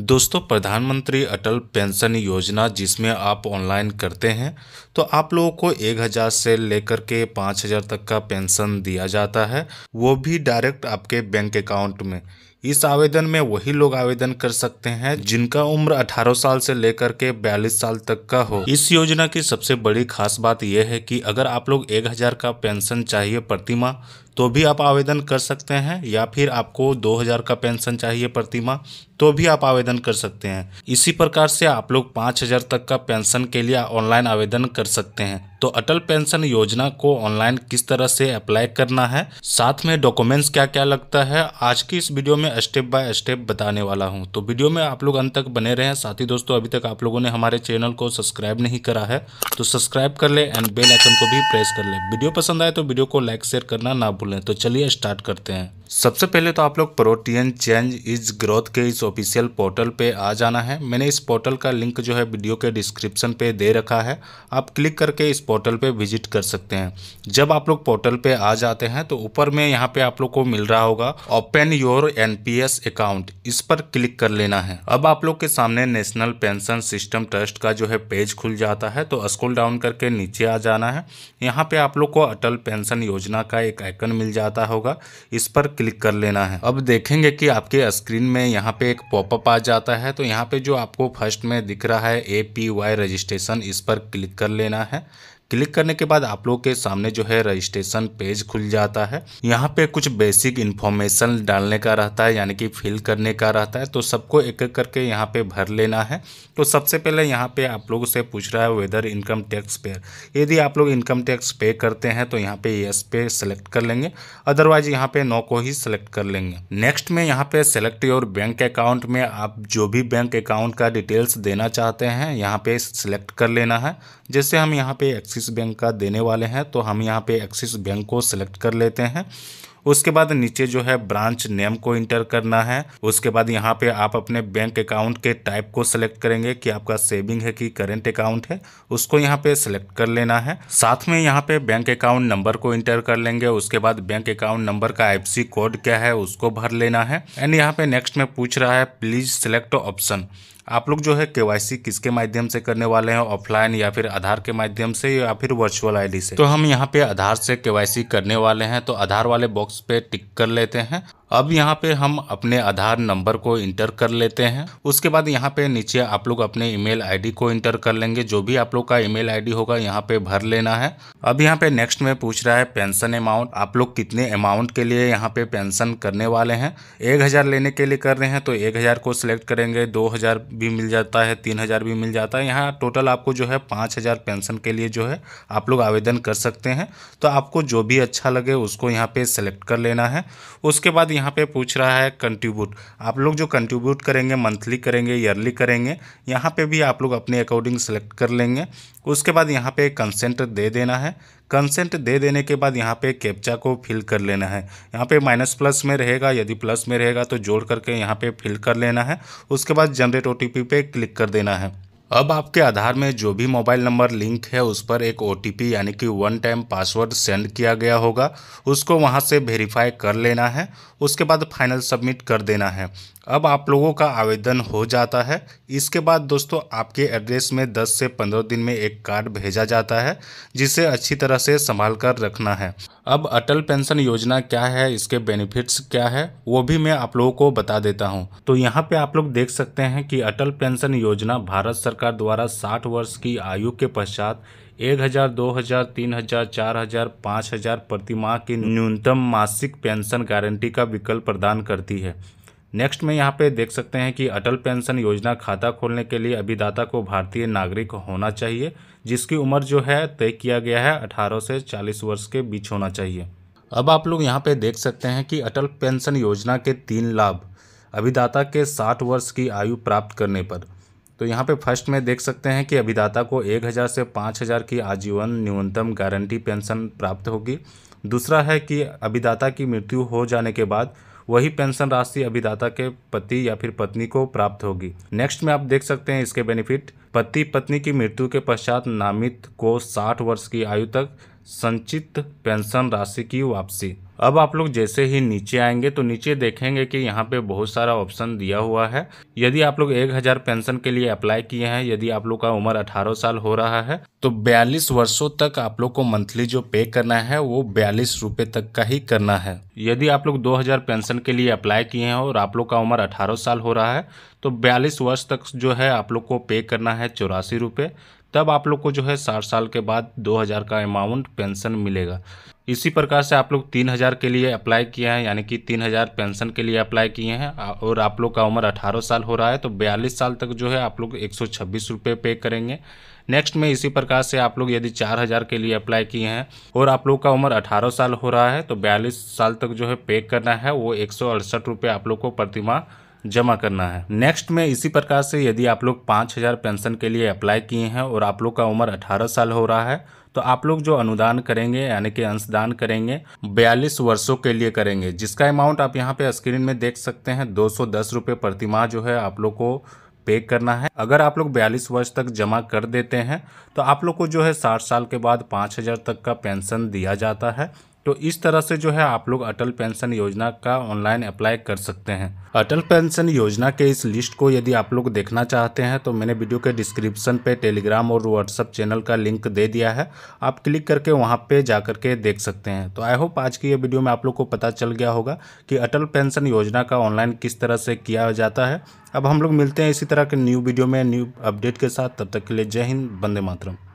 दोस्तों प्रधानमंत्री अटल पेंशन योजना जिसमें आप ऑनलाइन करते हैं तो आप लोगों को एक हज़ार से लेकर के पाँच हज़ार तक का पेंशन दिया जाता है वो भी डायरेक्ट आपके बैंक अकाउंट में इस आवेदन में वही लोग आवेदन कर सकते हैं जिनका उम्र 18 साल से लेकर के 42 साल तक का हो इस योजना की सबसे बड़ी खास बात यह है कि अगर आप लोग एक हज़ार का पेंशन चाहिए प्रतिमा तो भी आप आवेदन कर सकते हैं या फिर आपको 2000 का पेंशन चाहिए प्रतिमा तो भी आप आवेदन कर सकते हैं इसी प्रकार से आप लोग 5000 तक का पेंशन के लिए ऑनलाइन आवेदन कर सकते हैं तो अटल पेंशन योजना को ऑनलाइन किस तरह से अप्लाई करना है साथ में डॉक्यूमेंट्स क्या क्या लगता है आज की इस वीडियो में स्टेप बाय स्टेप बताने वाला हूं तो वीडियो में आप लोग अंत तक बने हैं साथ ही दोस्तों अभी तक आप लोगों ने हमारे चैनल को सब्सक्राइब नहीं करा है तो सब्सक्राइब कर ले एंड बेल आइकन को भी प्रेस कर ले वीडियो पसंद आए तो वीडियो को लाइक शेयर करना ना भूलें तो चलिए स्टार्ट करते हैं सबसे पहले तो आप लोग प्रोटीन चेंज इज ग्रोथ के इस ऑफिशियल पोर्टल पे आ जाना है मैंने इस पोर्टल का लिंक जो है वीडियो के डिस्क्रिप्शन पे दे रखा है आप क्लिक करके इस पोर्टल पे विजिट कर सकते हैं जब आप लोग पोर्टल पे आ जाते हैं तो ऊपर में यहाँ पे आप लोग को मिल रहा होगा ओपन योर एनपीएस अकाउंट इस पर क्लिक कर लेना है अब आप लोग के सामने नेशनल पेंशन सिस्टम ट्रस्ट का जो है पेज खुल जाता है तो स्कूल डाउन करके नीचे आ जाना है यहाँ पे आप लोग को अटल पेंशन योजना का एक आइकन मिल जाता होगा इस पर क्लिक कर लेना है अब देखेंगे कि आपके स्क्रीन में यहाँ पे एक पॉपअप आ जाता है तो यहाँ पे जो आपको फर्स्ट में दिख रहा है ए पी वाई रजिस्ट्रेशन इस पर क्लिक कर लेना है क्लिक करने के बाद आप लोग के सामने जो है रजिस्ट्रेशन पेज खुल जाता है यहाँ पे कुछ बेसिक इन्फॉर्मेशन डालने का रहता है यानी कि फिल करने का रहता है तो सबको एक एक करके यहाँ पे भर लेना है तो सबसे पहले यहाँ पे आप लोगों से पूछ रहा है वेदर इनकम टैक्स पेयर यदि आप लोग इनकम टैक्स पे करते हैं तो यहाँ पे यस पे सेलेक्ट कर लेंगे अदरवाइज यहाँ पे नो को ही सेलेक्ट कर लेंगे नेक्स्ट में यहाँ पे सेलेक्ट योर बैंक अकाउंट में आप जो भी बैंक अकाउंट का डिटेल्स देना चाहते हैं यहाँ पे सिलेक्ट कर लेना है जैसे हम यहाँ पे एक्स एक्सिस बैंक का देने वाले हैं तो हम यहाँ पे एक्सिस बैंक को सिलेक्ट कर लेते हैं उसके बाद नीचे जो है ब्रांच नेम को इंटर करना है उसके बाद यहाँ पे आप अपने बैंक अकाउंट के टाइप को सिलेक्ट करेंगे कि आपका सेविंग है कि करेंट अकाउंट है उसको यहाँ पे सिलेक्ट कर लेना है साथ में यहाँ पे बैंक अकाउंट नंबर को इंटर कर लेंगे उसके बाद बैंक अकाउंट नंबर का एफसी कोड क्या है उसको भर लेना है एंड यहाँ पे नेक्स्ट में पूछ रहा है प्लीज सिलेक्ट ऑप्शन आप लोग जो है के किसके माध्यम से करने वाले हैं ऑफलाइन या फिर आधार के माध्यम से या फिर वर्चुअल आईडी से तो हम यहाँ पे आधार से के करने वाले हैं तो आधार वाले बॉक्स पे टिक कर लेते हैं अब यहाँ पे हम अपने आधार नंबर को इंटर कर लेते हैं उसके बाद यहाँ पे नीचे आप लोग अपने ईमेल आईडी को इंटर कर लेंगे जो भी आप लोग का ईमेल आईडी होगा यहाँ पे भर लेना है अब यहाँ पे नेक्स्ट में पूछ रहा है पेंशन अमाउंट आप लोग कितने अमाउंट के लिए यहाँ पे पेंशन करने वाले हैं एक हज़ार लेने के लिए कर रहे हैं तो एक हज़ार को सिलेक्ट करेंगे दो हज़ार भी मिल जाता है तीन हज़ार भी मिल जाता है यहाँ टोटल आपको जो है पाँच हज़ार पेंशन के लिए जो है आप लोग आवेदन कर सकते हैं तो आपको जो भी अच्छा लगे उसको यहाँ पे सिलेक्ट कर लेना है उसके बाद यहाँ पे पूछ रहा है कंट्रीब्यूट आप लोग जो कंट्रीब्यूट करेंगे मंथली करेंगे ईयरली करेंगे यहाँ पे भी आप लोग अपने अकॉर्डिंग सेलेक्ट कर लेंगे उसके बाद यहाँ पे कंसेंट दे देना है कंसेंट दे देने के बाद यहाँ पे कैप्चा को फिल कर लेना है यहाँ पे माइनस प्लस में रहेगा यदि प्लस में रहेगा तो जोड़ करके यहाँ पे फिल कर लेना है उसके बाद जनरेट ओ पे क्लिक कर देना है अब आपके आधार में जो भी मोबाइल नंबर लिंक है उस पर एक ओ यानी कि वन टाइम पासवर्ड सेंड किया गया होगा उसको वहां से वेरीफाई कर लेना है उसके बाद फाइनल सबमिट कर देना है अब आप लोगों का आवेदन हो जाता है इसके बाद दोस्तों आपके एड्रेस में 10 से 15 दिन में एक कार्ड भेजा जाता है जिसे अच्छी तरह से संभाल कर रखना है अब अटल पेंशन योजना क्या है इसके बेनिफिट्स क्या है वो भी मैं आप लोगों को बता देता हूँ तो यहाँ पे आप लोग देख सकते हैं कि अटल पेंशन योजना भारत सरकार सरकार द्वारा 60 वर्ष की आयु के पश्चात एक हजार दो हजार तीन हजार चार हजार पाँच हजार प्रति माह की न्यूनतम मासिक पेंशन गारंटी का विकल्प प्रदान करती है नेक्स्ट में यहाँ पे देख सकते हैं कि अटल पेंशन योजना खाता खोलने के लिए अभिदाता को भारतीय नागरिक होना चाहिए जिसकी उम्र जो है तय किया गया है 18 से 40 वर्ष के बीच होना चाहिए अब आप लोग यहाँ पे देख सकते हैं कि अटल पेंशन योजना के तीन लाभ अभिदाता के 60 वर्ष की आयु प्राप्त करने पर तो यहाँ पे फर्स्ट में देख सकते हैं कि अभिदाता को एक हज़ार से पाँच हज़ार की आजीवन न्यूनतम गारंटी पेंशन प्राप्त होगी दूसरा है कि अभिदाता की मृत्यु हो जाने के बाद वही पेंशन राशि अभिदाता के पति या फिर पत्नी को प्राप्त होगी नेक्स्ट में आप देख सकते हैं इसके बेनिफिट पति पत्नी की मृत्यु के पश्चात नामित को 60 वर्ष की आयु तक संचित पेंशन राशि की वापसी अब आप लोग जैसे ही नीचे आएंगे तो नीचे देखेंगे कि यहाँ पे बहुत सारा ऑप्शन दिया हुआ है यदि आप लोग एक हज़ार पेंशन के लिए अप्लाई किए हैं यदि आप लोग का उम्र अठारह साल हो रहा है तो बयालीस वर्षों तक आप लोग को मंथली जो पे करना है वो बयालीस रुपये तक का ही करना है यदि आप लोग 2000 पेंशन के लिए अप्लाई किए हैं और आप लोग का उम्र 18 साल हो रहा है तो 42 वर्ष तक जो है आप लोग को पे करना है चौरासी रुपये तब आप लोग को जो है साठ साल के बाद 2000 का अमाउंट पेंशन मिलेगा इसी प्रकार से आप लोग तीन हज़ार के लिए अप्लाई किया है यानी कि तीन हज़ार पेंशन के लिए अप्लाई किए हैं और आप लोग का उम्र अठारह साल हो रहा है तो बयालीस साल तक जो है आप लोग एक सौ छब्बीस रुपये पे करेंगे नेक्स्ट में इसी प्रकार से आप लोग यदि चार हज़ार के लिए अप्लाई किए हैं और आप लोग का उम्र अठारह साल हो रहा है तो बयालीस साल तक जो है पे करना है वो एक सौ अड़सठ रुपये आप लोग को प्रतिमा जमा करना है नेक्स्ट में इसी प्रकार से यदि आप लोग पाँच हज़ार पेंशन के लिए अप्लाई किए हैं और आप लोग का उम्र अठारह साल हो रहा है तो आप लोग जो अनुदान करेंगे यानी कि अंशदान करेंगे बयालीस वर्षों के लिए करेंगे जिसका अमाउंट आप यहाँ पे स्क्रीन में देख सकते हैं दो सौ दस रुपये प्रतिमाह जो है आप लोग को पे करना है अगर आप लोग बयालीस वर्ष तक जमा कर देते हैं तो आप लोग को जो है साठ साल के बाद पाँच हज़ार तक का पेंशन दिया जाता है तो इस तरह से जो है आप लोग अटल पेंशन योजना का ऑनलाइन अप्लाई कर सकते हैं अटल पेंशन योजना के इस लिस्ट को यदि आप लोग देखना चाहते हैं तो मैंने वीडियो के डिस्क्रिप्शन पे टेलीग्राम और व्हाट्सअप चैनल का लिंक दे दिया है आप क्लिक करके वहाँ पे जा के देख सकते हैं तो आई होप आज की ये वीडियो में आप लोग को पता चल गया होगा कि अटल पेंशन योजना का ऑनलाइन किस तरह से किया जाता है अब हम लोग मिलते हैं इसी तरह के न्यू वीडियो में न्यू अपडेट के साथ तब तक के लिए जय हिंद बंदे मातरम